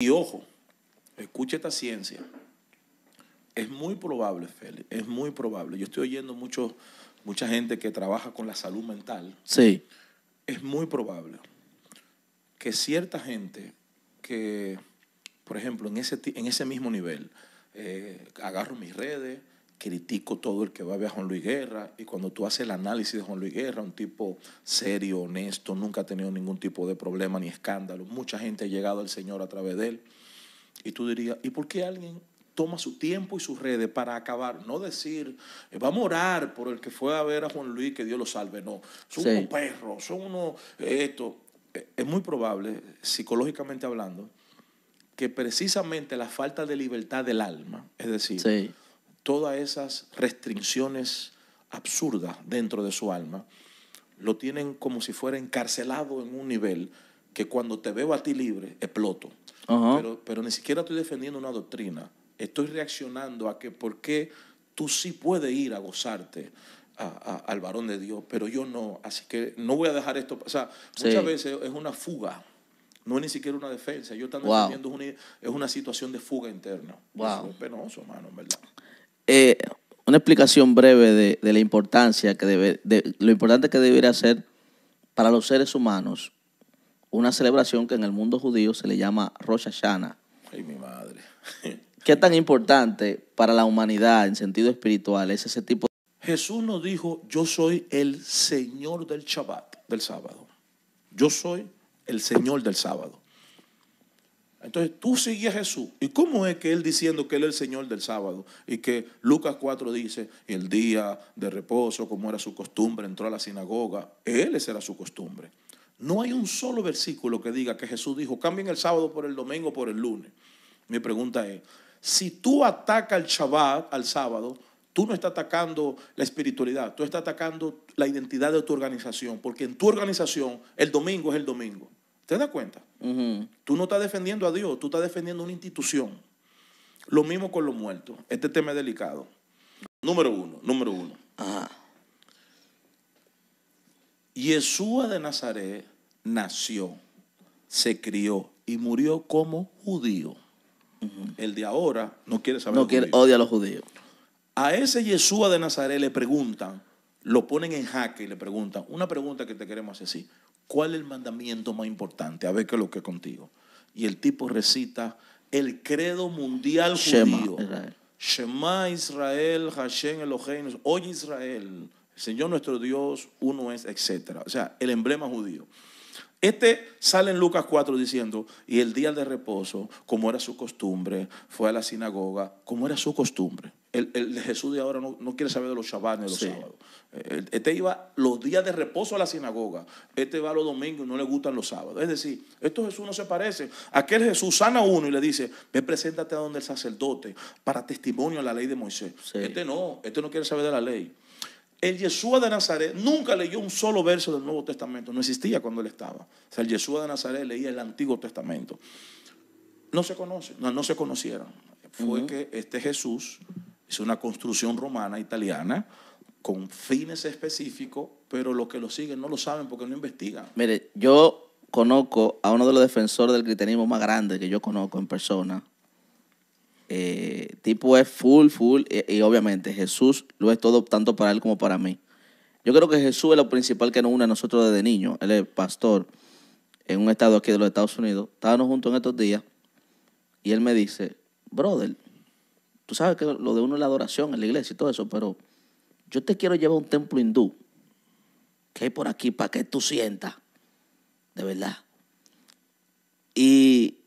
Y ojo, escucha esta ciencia. Es muy probable, Félix, es muy probable. Yo estoy oyendo mucha gente que trabaja con la salud mental. Sí. Es muy probable que cierta gente que, por ejemplo, en ese, en ese mismo nivel, eh, agarro mis redes, critico todo el que va a ver a Juan Luis Guerra y cuando tú haces el análisis de Juan Luis Guerra, un tipo serio, honesto, nunca ha tenido ningún tipo de problema ni escándalo, mucha gente ha llegado al Señor a través de él y tú dirías, ¿y por qué alguien toma su tiempo y sus redes para acabar? No decir, eh, vamos a orar por el que fue a ver a Juan Luis, que Dios lo salve, no, son unos perros, son unos eh, esto. Eh, es muy probable, psicológicamente hablando, que precisamente la falta de libertad del alma, es decir, sí todas esas restricciones absurdas dentro de su alma, lo tienen como si fuera encarcelado en un nivel que cuando te veo a ti libre, exploto. pero, ni siquiera estoy defendiendo una doctrina. Estoy reaccionando a que por qué tú sí puedes ir a gozarte al varón de Dios, pero yo no. Así que no voy a dejar esto. O sea, muchas veces es una fuga. No es ni siquiera una defensa. Yo estoy wow. es una, situación de fuga interna. Wow. Eso es penoso, hermano, verdad. Eh, una explicación breve de, la importancia que debe, de, lo importante que debería ser para los seres humanos una celebración que en el mundo judío se le llama Rosh Hashanah. Ay, mi madre. ¿Qué tan importante para la humanidad en sentido espiritual es ese tipo? De... Jesús nos dijo, yo soy el Señor del Shabbat, del sábado. Yo soy el Señor del sábado. Entonces tú sigues a Jesús. ¿Y cómo es que Él diciendo que Él es el Señor del sábado? Y que Lucas 4 dice, el día de reposo, como era su costumbre, entró a la sinagoga. Él esa era su costumbre. No hay un solo versículo que diga que Jesús dijo, cambien el sábado por el domingo, por el lunes. Mi pregunta es, si tú atacas el Shabbat, al sábado, tú no estás atacando la espiritualidad, tú estás atacando la identidad de tu organización, porque en tu organización el domingo es el domingo. ¿Te das cuenta? Tú no estás defendiendo a Dios, tú estás defendiendo una institución. Lo mismo con los muertos. Este tema es delicado. Número uno, número uno. Ajá. Yeshua de Nazaret nació, se crió y murió como judío. El de ahora no quiere saber. No quiere, odia a los judíos. A ese Yeshua de Nazaret le preguntan, lo ponen en jaque y le preguntan, una pregunta que te queremos hacer, sí, ¿cuál es el mandamiento más importante? A ver qué es lo que contigo. Y el tipo recita el credo mundial judío. Shema Israel, Hashem Eloheinu, oye Israel, el Señor nuestro Dios, uno es, etc. O sea, el emblema judío. Este sale en Lucas 4 diciendo, y el día de reposo, como era su costumbre, fue a la sinagoga, como era su costumbre. El, Jesús de ahora no, quiere saber de los chabanes ni de los sábados. Eh, eh, este iba los días de reposo a la sinagoga. Este va los domingos y no le gustan los sábados. Es decir, estos Jesús no se parece Aquel Jesús sana uno y le dice, ve, preséntate a donde el sacerdote para testimonio a la ley de Moisés. Este no, este no quiere saber de la ley. El Yeshua de Nazaret nunca leyó un solo verso del Nuevo Testamento. No existía cuando él estaba. O sea, el Yeshua de Nazaret leía el Antiguo Testamento. No se conoce, no, se conocieron. Fue que este Jesús es una construcción romana, italiana, con fines específicos, pero los que lo siguen no lo saben porque no investigan. Mire, yo conozco a uno de los defensores del cristianismo más grande que yo conozco en persona. Eh, tipo es full, full, y, obviamente Jesús lo es todo tanto para él como para mí. Yo creo que Jesús es lo principal que nos une a nosotros desde niño Él es pastor en un estado aquí de los Estados Unidos. Estábamos juntos en estos días y él me dice, brother, Tú sabes que lo de uno es la adoración en la iglesia y todo eso, pero yo te quiero llevar a un templo hindú que hay por aquí para que tú sientas, de verdad. Y